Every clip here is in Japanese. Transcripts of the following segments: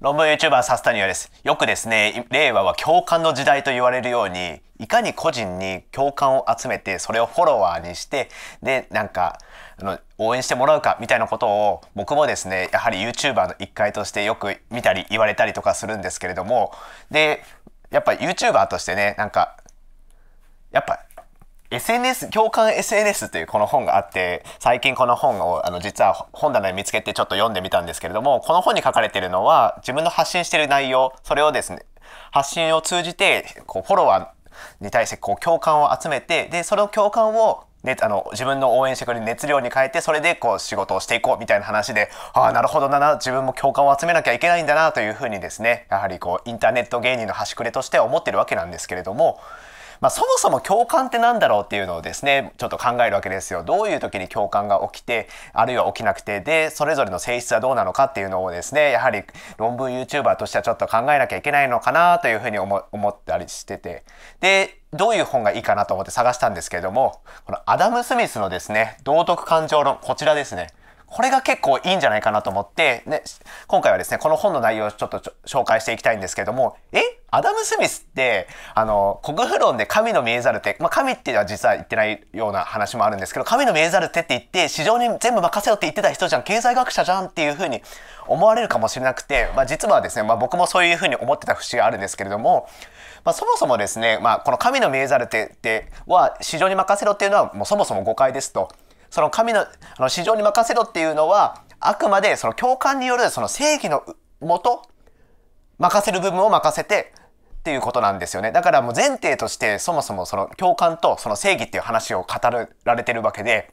論文 YouTuber サスタニアです。よくですね、令和は共感の時代と言われるように、いかに個人に共感を集めて、それをフォロワーにして、で、なんか、あの、応援してもらうか、みたいなことを、僕もですね、やはり YouTuber の一回としてよく見たり言われたりとかするんですけれども、で、やっぱ YouTuber としてね、なんか、やっぱ SNS 共感 SNS というこの本があって最近この本をあの実は本棚で見つけてちょっと読んでみたんですけれどもこの本に書かれているのは自分の発信している内容それをですね発信を通じてこうフォロワーに対してこう共感を集めてでその共感をね、あの自分の応援してくれる熱量に変えてそれでこう仕事をしていこうみたいな話でああなるほどな自分も共感を集めなきゃいけないんだなというふうにですねやはりこうインターネット芸人の端くれとしては思ってるわけなんですけれどもまあ、そもそも共感って何だろうっていうのをですねちょっと考えるわけですよ。どういう時に共感が起きてあるいは起きなくてでそれぞれの性質はどうなのかっていうのをですねやはり論文 YouTuber としてはちょっと考えなきゃいけないのかなというふうに思ったりしててでどういう本がいいかなと思って探したんですけれどもこのアダム・スミスのですね道徳感情論こちらですね。これが結構いいんじゃないかなと思って、ね、今回はですね、この本の内容をちょっと紹介していきたいんですけども、えアダム・スミスって、あの、国府論で神の見えざる手、まあ、神っていうのは実は言ってないような話もあるんですけど、神の見えざる手って言って、市場に全部任せよって言ってた人じゃん、経済学者じゃんっていうふうに思われるかもしれなくて、まあ、実はですね、まあ、僕もそういうふうに思ってた節があるんですけれども、まあ、そもそもですね、まあ、この神の見えざる手っては、市場に任せろっていうのはもうそもそも誤解ですと。その神のあの市場に任せろっていうのは、あくまでその共感によるその正義のもと、任せる部分を任せて、っていうことなんですよね。だからもう前提としてそもそもその共感とその正義っていう話を語られてるわけで、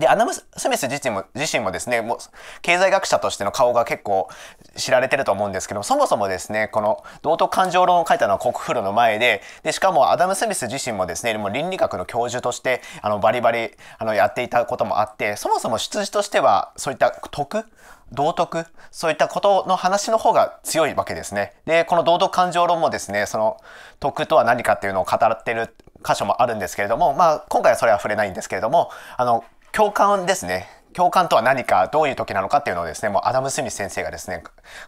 で、アナムス・ミス自身も、自身もですね、もう、経済学者としての顔が結構知られてると思うんですけども、そもそもですね、この道徳感情論を書いたのは国風呂の前で、で、しかもアダム・スミス自身もですね、もう倫理学の教授として、あの、バリバリ、あの、やっていたこともあって、そもそも出自としては、そういった徳道徳そういったことの話の方が強いわけですね。で、この道徳感情論もですね、その徳とは何かっていうのを語ってる箇所もあるんですけれども、まあ今回はそれは触れないんですけれども、あの、共感ですね。共感とは何か、どういう時なのかっていうのをですね、もうアダム・スミス先生がですね、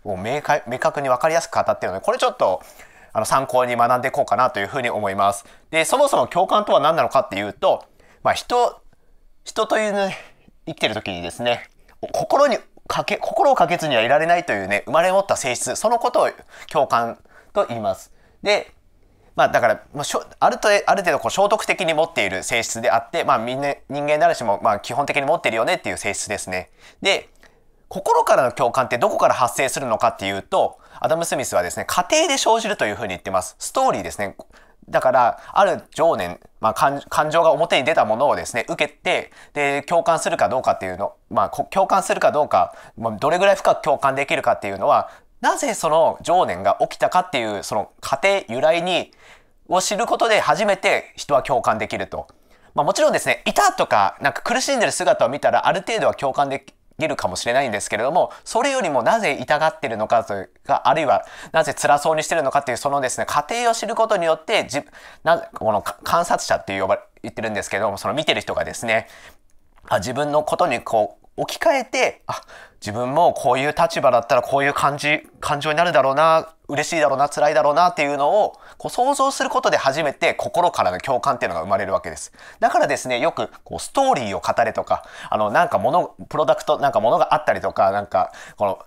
もう明確に分かりやすく語ってるので、これちょっと、あの、参考に学んでいこうかなというふうに思います。で、そもそも共感とは何なのかっていうと、まあ、人、人というね、生きてる時にですね、心にかけ、心をかけずにはいられないというね、生まれ持った性質、そのことを共感と言います。で、まあ、だから、まあ、しょあるとある程度こう消毒的に持っている性質であって、まあ、みんな人間誰しもまあ基本的に持ってるよねっていう性質ですね。で心からの共感ってどこから発生するのかっていうとアダム・スミスはですね家庭で生じるというふうに言ってます。ストーリーですねだから、ある情念、まあ感、感情が表に出たものをですね、受けて、で、共感するかどうかっていうの、まあ、共感するかどうか、まあ、どれぐらい深く共感できるかっていうのは、なぜその情念が起きたかっていうその過程由来にを知ることで初めて人は共感できると。まあ、もちろんですね、いたとか、なんか苦しんでる姿を見たらある程度は共感できるかもしれないんですけれども、それよりもなぜ痛がってるのかというか、あるいはなぜ辛そうにしてるのかっていうそのですね、過程を知ることによって、じなこの観察者って呼ば言ってるんですけども、その見てる人がですね、あ自分のことにこう、置き換えてあ自分もこういう立場だったらこういう感じ感情になるだろうな嬉しいだろうな辛いだろうなっていうのをこう想像することで初めて心からの共感っていうのが生まれるわけですだからですねよくこうストーリーを語れとかあのなんか物プロダクトなんかものがあったりとかなんかこの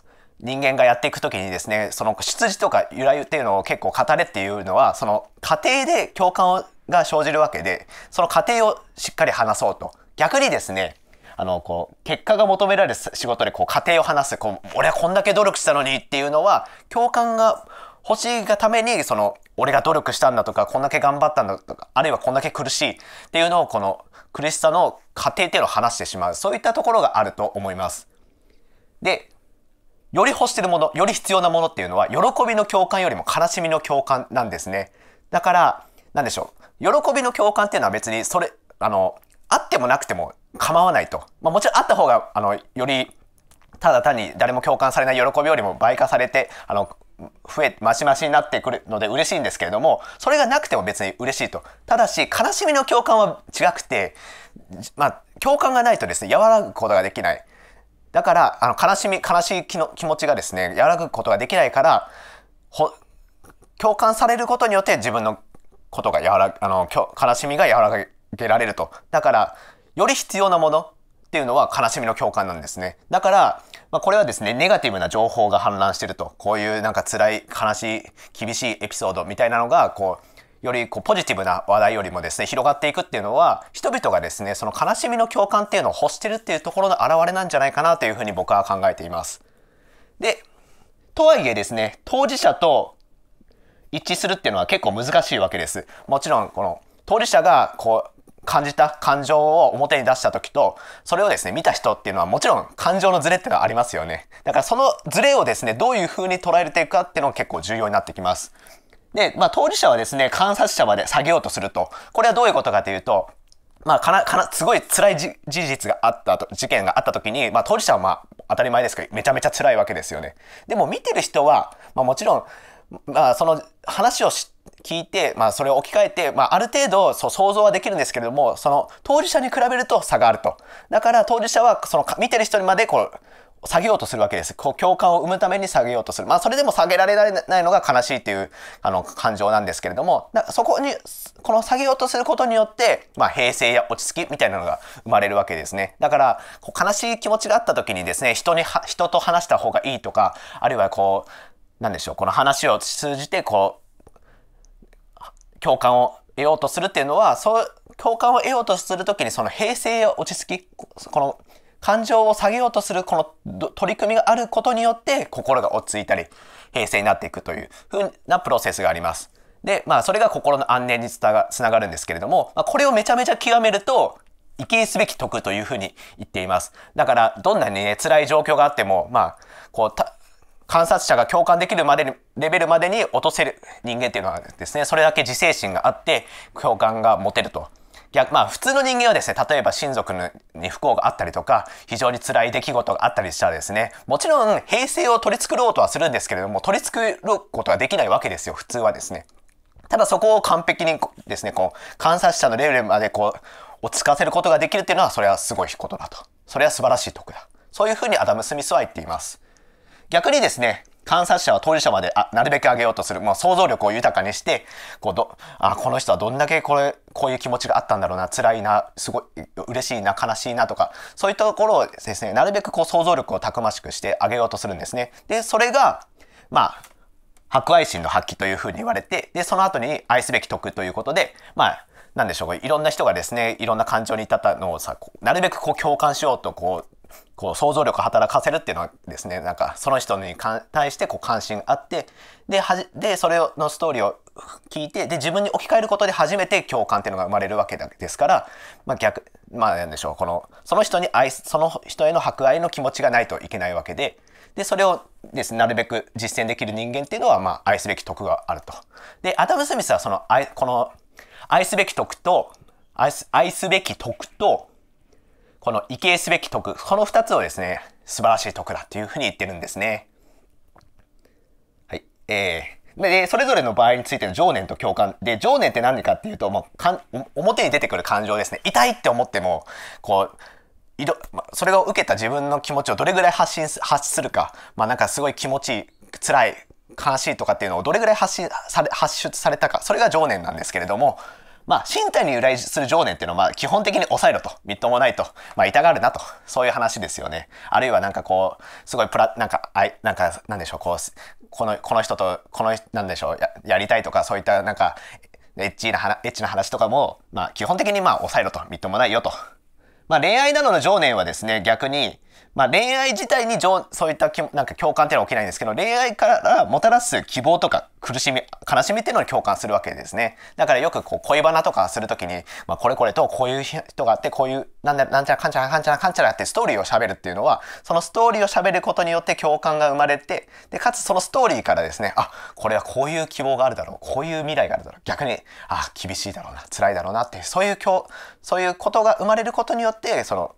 人間がやっていく時にですねその出自とか由来っていうのを結構語れっていうのはその過程で共感をが生じるわけでその過程をしっかり話そうと逆にですねあの、こう、結果が求められる仕事で、こう、家庭を話す、こう、俺はこんだけ努力したのにっていうのは、共感が欲しいがために、その、俺が努力したんだとか、こんだけ頑張ったんだとか、あるいはこんだけ苦しいっていうのを、この苦しさの過程っていうのを話してしまう。そういったところがあると思います。で、より欲してるもの、より必要なものっていうのは、喜びの共感よりも悲しみの共感なんですね。だから、なんでしょう。喜びの共感っていうのは別に、それ、あの、あってもなくても構わないと。まあ、もちろんあった方が、あの、より、ただ単に誰も共感されない喜びよりも倍化されて、あの、増え、増し増しになってくるので嬉しいんですけれども、それがなくても別に嬉しいと。ただし、悲しみの共感は違くて、まあ、共感がないとですね、和らぐことができない。だから、あの、悲しみ、悲しい気の気持ちがですね、和らぐことができないから、ほ、共感されることによって自分のことが和らあの、悲しみが和らけられると。だから、より必要なものっていうのは悲しみの共感なんですね。だから、まあ、これはですね、ネガティブな情報が氾濫してると、こういうなんか辛い、悲しい、厳しいエピソードみたいなのが、こう、よりこうポジティブな話題よりもですね広がっていくっていうのは人々がですねその悲しみの共感っていうのを欲してるっていうところの表れなんじゃないかなというふうに僕は考えています。でとはいえですね当事者と一致するっていうのは結構難しいわけです。もちろんこの当事者がこう感じた感情を表に出した時と、それをですね、見た人っていうのはもちろん感情のズレっていうのはありますよね。だからそのズレをですね、どういう風に捉えていくかっていうのが結構重要になってきます。で、まあ当事者はですね、観察者まで下げようとすると、これはどういうことかというと、まあ、かな、かな、すごい辛い事実があったと、事件があった時に、まあ、当事者はまあ、当たり前ですけど、めちゃめちゃ辛いわけですよね。でも、見てる人は、まあ、もちろん、まあ、その話を知聞いて、まあ、それを置き換えて、まあ、ある程度そう想像はできるんですけれどもその当事者に比べると差があるとだから当事者はその見てる人にまでこう下げようとするわけです。こう共感を生むために下げようとする。まあそれでも下げられないのが悲しいっていうあの感情なんですけれども、だそこに、この下げようとすることによって、まあ平静や落ち着きみたいなのが生まれるわけですね。だから、こう悲しい気持ちがあった時にですね、人に、人と話した方がいいとか、あるいはこう、なんでしょう、この話を通じてこう、共感を得ようとするっていうのは、そう、共感を得ようとするときにその平静落ち着き、この感情を下げようとするこの取り組みがあることによって心が落ち着いたり平静になっていくというふうなプロセスがあります。で、まあそれが心の安寧につながつながるんですけれども、まあ、これをめちゃめちゃ極めると畏敬すべき徳というふうに言っています。だからどんなにね、辛い状況があっても、まあこう観察者が共感できるまでにレベルまでに落とせる人間っていうのはですねそれだけ自制心があって共感が持てると。逆まあ普通の人間はですね例えば親族に不幸があったりとか非常に辛い出来事があったりしたらですねもちろん平静を取り繕ろうとはするんですけれども取り繕ることができないわけですよ普通はですね。ただそこを完璧にですねこう観察者のレベルまでこう落ち着かせることができるっていうのはそれはすごいことだとそれは素晴らしい得だそういうふうにアダム・スミスは言っています。逆にですね、観察者は当事者まであなるべく上げようとする、まあ、想像力を豊かにしてこうどあこの人はどんだけこれこういう気持ちがあったんだろうな辛いなすごい嬉しいな悲しいなとかそういったところをですねなるべくこう想像力をたくましくしてあげようとするんですね。でそれがまあ博愛心の発揮というふうに言われてでその後に愛すべき徳ということでまあなんでしょういろんな人がですねいろんな感情に至ったのをさなるべくこう共感しようとこうこう想像力働かせるっていうのはですねなんかその人に対してこう関心あってではじでそれのストーリーを聞いてで自分に置き換えることで初めて共感っていうのが生まれるわけですから、まあ逆、逆まあ何でしょうこのその人に愛その人への博愛の気持ちがないといけないわけで。で、それをですね、なるべく実践できる人間っていうのは、まあ、愛すべき徳があると。で、アダム・スミスはその、愛この、愛すべき徳と、愛す愛すべき徳と、この畏敬すべき徳、この2つをですね、素晴らしい徳だというふうに言ってるんですね。はい。えー、で、それぞれの場合についての情念と共感。で、情念って何かっていうと、もうかん表に出てくる感情ですね。痛いって思っても、こう、いろ、まそれを受けた自分の気持ちをどれぐらい発信す、発するか。まあ、なんかすごい気持ちいい、辛い、悲しいとかっていうのをどれぐらい発信され、発出されたか。それが情念なんですけれども、まあ、身体に由来する情念っていうのは、まあ、基本的に抑えろと、みっともないと、まあ、痛がるなと、そういう話ですよね。あるいはなんかこう、すごいプラ、なんか、あい、なんか、なんでしょう、こう、この、この人と、この、なんでしょうや、やりたいとか、そういったなんか、エッチな、エッチな話とかも、まあ、基本的にまあ、抑えろと、みっともないよと。まあ、恋愛などの情念はですね、逆に、まあ、恋愛自体にそういったなんか共感っていうのは起きないんですけど恋愛からもたらす希望とか苦しみ悲しみっていうのに共感するわけですねだからよくこう恋バナとかするときに、まあ、これこれとこういう人があってこういうなんだなんちゃらかんちゃらかんちゃらかんちゃらってストーリーを喋るっていうのはそのストーリーを喋ることによって共感が生まれてでかつそのストーリーからですねあこれはこういう希望があるだろうこういう未来があるだろう逆にあ厳しいだろうな辛いだろうなってそういうそういうことが生まれることによってその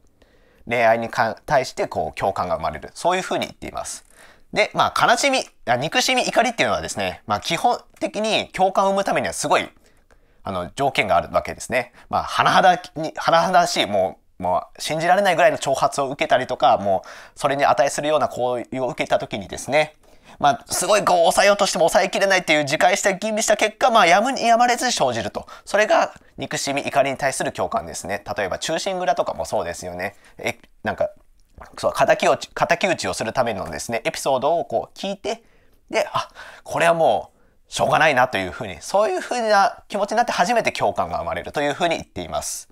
恋愛に対してこう共感が生まれる。そういうふうに言っています。で、まあ、悲しみ、憎しみ、怒りっていうのはですね、まあ、基本的に共感を生むためにはすごい、あの、条件があるわけですね。まあ、甚だに、甚だしい、もう、もう、信じられないぐらいの挑発を受けたりとか、もう、それに値するような行為を受けた時にですね、まあ、すごいこう抑えようとしても抑えきれないっていう自戒して吟味した結果、まあ、やむにやまれず生じると。それが憎しみ、怒りに対する共感ですね。例えば、忠臣蔵とかもそうですよね。え、なんか、そう、敵を、敵討ちをするためのですね、エピソードをこう聞いて、で、あ、これはもう、しょうがないなというふうに、そういうふうな気持ちになって初めて共感が生まれるというふうに言っています。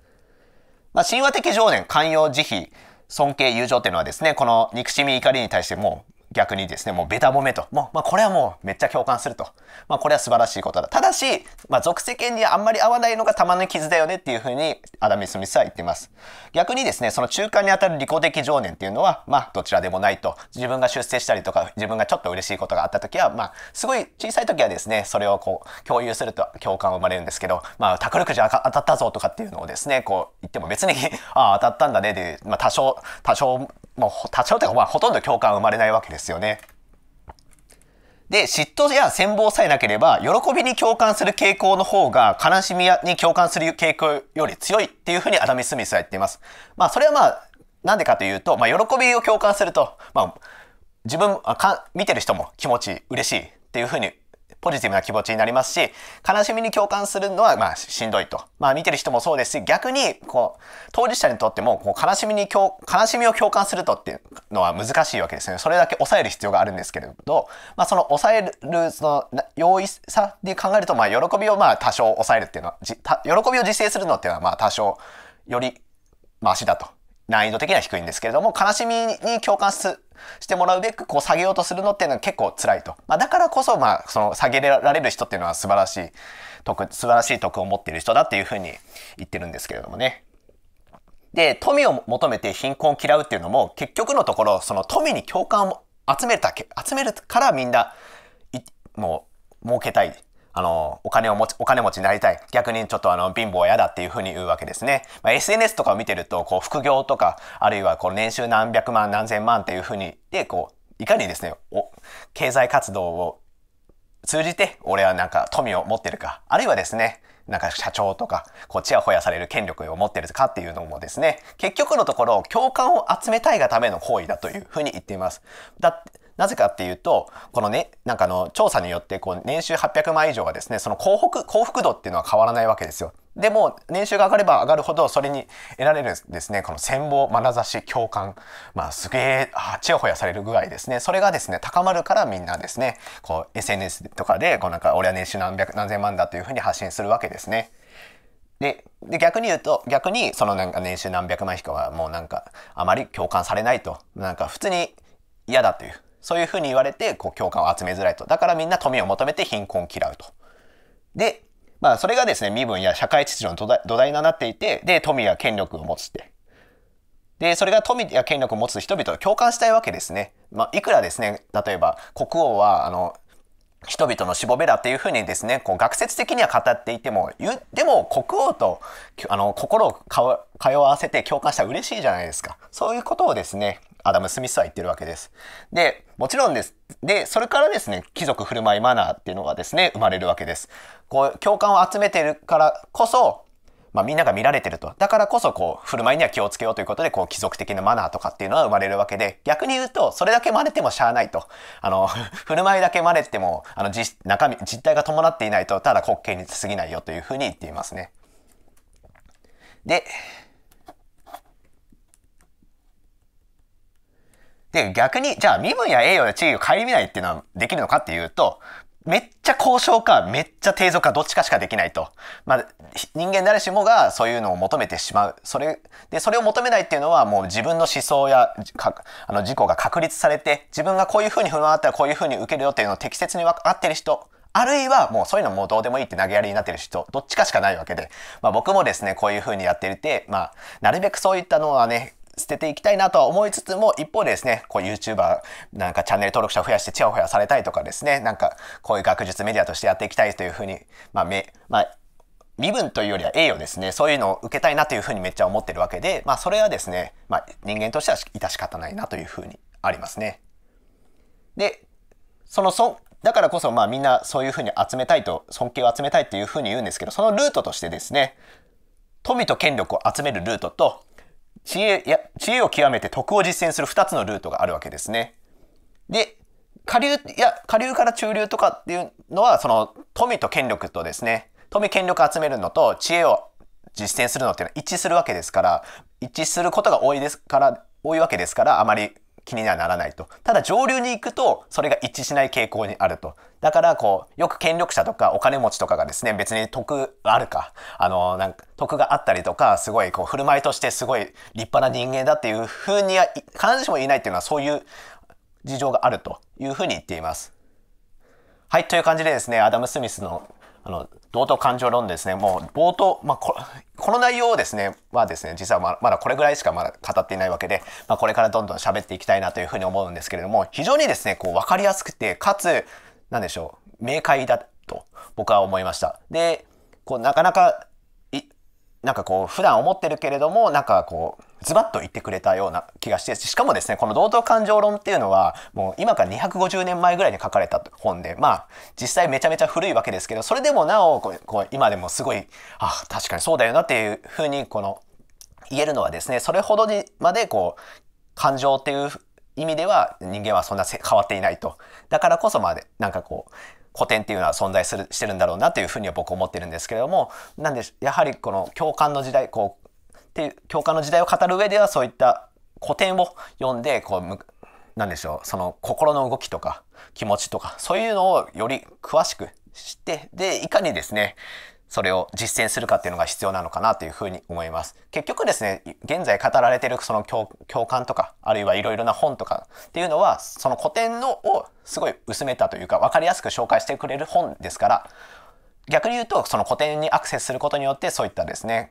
まあ、神話的情念、寛容、慈悲、尊敬、友情っていうのはですね、この憎しみ、怒りに対してもう逆にですね、もうべた褒めと。もう、まあ、これはもうめっちゃ共感すると。まあ、これは素晴らしいことだ。ただし、まあ、俗世間にはあんまり合わないのが玉の傷だよねっていうふうに、アダム・スミスは言っています。逆にですね、その中間にあたる利己的情念っていうのは、まあ、どちらでもないと。自分が出世したりとか、自分がちょっと嬉しいことがあった時は、まあ、すごい小さい時はですね、それをこう、共有すると共感生まれるんですけど、まあ、宝くじ当たったぞとかっていうのをですね、こう言っても別に、ああ、当たったんだねで、まあ、多少、多少もう立ち寄ってまあほとんど共感生まれないわけですよね。で、嫉妬や羨望さえなければ、喜びに共感する傾向の方が、悲しみに共感する傾向より強いっていうふうにアダム・スミスは言っています。まあ、それはまあ、なんでかというと、まあ、喜びを共感すると、まあ、自分あか、見てる人も気持ち嬉しいっていうふうにポジティブな気持ちになりますし、悲しみに共感するのは、まあ、しんどいと。まあ、見てる人もそうですし、逆に、こう、当事者にとっても、こう、悲しみに共、悲しみを共感するとっていうのは難しいわけですね。それだけ抑える必要があるんですけれど、まあ、その抑える、その、容易さで考えると、まあ、喜びをまあ、多少抑えるっていうのは、喜びを自制するのっていうのは、まあ、多少、より、マシだと難易度的には低いんですけれども、悲しみに共感す、してもらうべく、こう下げようとするのっていうのは結構辛いと。まあ、だからこそ、まあ、その下げられる人っていうのは素晴らしい、得、素晴らしい徳を持っている人だっていうふうに言ってるんですけれどもね。で、富を求めて貧困を嫌うっていうのも、結局のところ、その富に共感を集めた、集めるからみんな、もう、儲けたい。あの、お金を持ち、お金持ちになりたい。逆にちょっとあの、貧乏やだっていうふうに言うわけですね。まあ、SNS とかを見てると、こう、副業とか、あるいはこう、年収何百万、何千万っていうふうに、で、こう、いかにですね、お、経済活動を通じて、俺はなんか富を持ってるか、あるいはですね、なんか社長とか、こう、ちやほやされる権力を持ってるかっていうのもですね、結局のところ、共感を集めたいがための行為だというふうに言っています。だって、なぜかっていうと、このね、なんかあの、調査によって、こう、年収800万以上がですね、その幸福、幸福度っていうのは変わらないわけですよ。でも、年収が上がれば上がるほど、それに得られるですね、この羨望、眼差し、共感、まあ、すげえ、あ、ちやほやされる具合ですね。それがですね、高まるからみんなですね、こう、SNS とかで、こうなんか、俺は年収何百、何千万だというふうに発信するわけですね。で逆に言うと逆にそのなんか年収何百万以下はもうなんかあまり共感されないとなんか普通に嫌だというそういうふうに言われて、こう、共感を集めづらいと。だからみんな富を求めて貧困を嫌うと。で、まあ、それがですね、身分や社会秩序の土台になっていて、で、富や権力を持つって。で、それが富や権力を持つ人々を共感したいわけですね。まあ、いくらですね、例えば、国王は、あの、人々のしぼべだっていうふうにですね、こう学説的には語っていても、でも国王とあの心を通わせて共感したら嬉しいじゃないですか。そういうことをですね、アダム・スミスは言ってるわけです。で、もちろんです。で、それからですね、貴族振る舞いマナーっていうのがですね、生まれるわけです。こう、共感を集めてるからこそ、まあ、みんなが見られてると。だからこそ、こう、振る舞いには気をつけようということで、こう、貴族的なマナーとかっていうのは生まれるわけで、逆に言うと、それだけ真似てもしゃあないと。あの、振る舞いだけ真似ても、あの、実、中身、実態が伴っていないと、ただ滑稽に過ぎないよというふうに言っていますね。で、で、逆に、じゃあ身分や栄誉や地位を顧みないっていうのはできるのかっていうと、めっちゃ交渉か、めっちゃ低俗か、どっちかしかできないと。まあ、人間誰しもがそういうのを求めてしまう。それ、で、それを求めないっていうのは、もう自分の思想や、かあの、事故が確立されて、自分がこういうふうに振る舞ったらこういうふうに受けるよっていうのを適切に分かってる人、あるいはもうそういうのもどうでもいいって投げやりになってる人、どっちかしかないわけで、まあ僕もですね、こういう風にやっていて、まあなるべくそういったのはね、捨てていきたいなとは思いつつも、一方でですね、こう YouTuber なんかチャンネル登録者を増やしてチヤホヤされたいとかですね、なんかこういう学術メディアとしてやっていきたいというふうに、まあ、め、まあ、身分というよりは栄誉ですね。そういうのを受けたいなというふうにめっちゃ思ってるわけで、まあそれはですね、まあ人間としては致し方ないなというふうにありますね。で、そのそ、だからこそまあみんなそういうふうに集めたいと、尊敬を集めたいっていうふうに言うんですけど、そのルートとしてですね、富と権力を集めるルートと、知恵や、知恵を極めて徳を実践する2つのルートがあるわけですね。で、下流、いや、下流から中流とかっていうのは、その、富と権力とですね、富権力集めるのと知恵を実践するのっていうのは一致するわけですから、一致することが多いですから、多いわけですから、あまり気にはならないと。ただ上流に行くとそれが一致しない傾向にあると。だからこう、よく権力者とかお金持ちとかがですね、別に得あるか、あの、なんか得があったりとか、すごいこう、振る舞いとしてすごい立派な人間だっていうふうには、必ずしも言えないっていうのはそういう事情があるというふうに言っています。はい、という感じでですね、アダム・スミスのあの、道徳感情論ですね。もう、冒頭、まあ、この内容をですね、はですね、実はまだこれぐらいしかまだ語っていないわけで、まあ、これからどんどん喋っていきたいなというふうに思うんですけれども、非常にですね、こう分かりやすくて、かつ、なんでしょう、明快だと僕は思いました。で、こうなかなか、い、なんかこう普段思ってるけれども、なんかこう、ズバッと言ってくれたような気がして、しかもですね、この道東感情論っていうのは、もう今から250年前ぐらいに書かれた本で、まあ、実際めちゃめちゃ古いわけですけど、それでもなお、こう今でもすごい、あ、確かにそうだよなっていうふうに、この、言えるのはですね、それほどにまで、こう、感情っていう意味では人間はそんな変わっていないと。だからこそまで、なんかこう、古典っていうのは存在するしてるんだろうなというふうには僕思ってるんですけれどもなんでやはりこの共感の時代こうっう教科の時代を語る上ではそういった古典を読んでこう何でしょうその心の動きとか気持ちとかそういうのをより詳しく知ってでいかにですねそれを実践するかっていうのが必要なのかなというふうに思います。結局ですね現在語られてるその共感とかあるいはいろいろな本とかっていうのはその古典のをすごい薄めたというか分かりやすく紹介してくれる本ですから逆に言うとその古典にアクセスすることによってそういったですね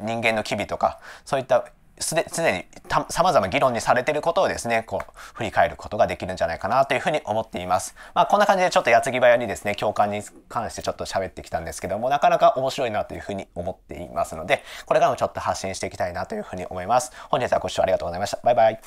人間の機微とかそういったすで常にさまざま議論にされていることをですねこう振り返ることができるんじゃないかなというふうに思っています。まあ、こんな感じでちょっと矢継ぎ早にですね共感に関してちょっと喋ってきたんですけどもなかなか面白いなというふうに思っていますのでこれからもちょっと発信していきたいなというふうに思います。本日はご視聴ありがとうございました。バイバイ。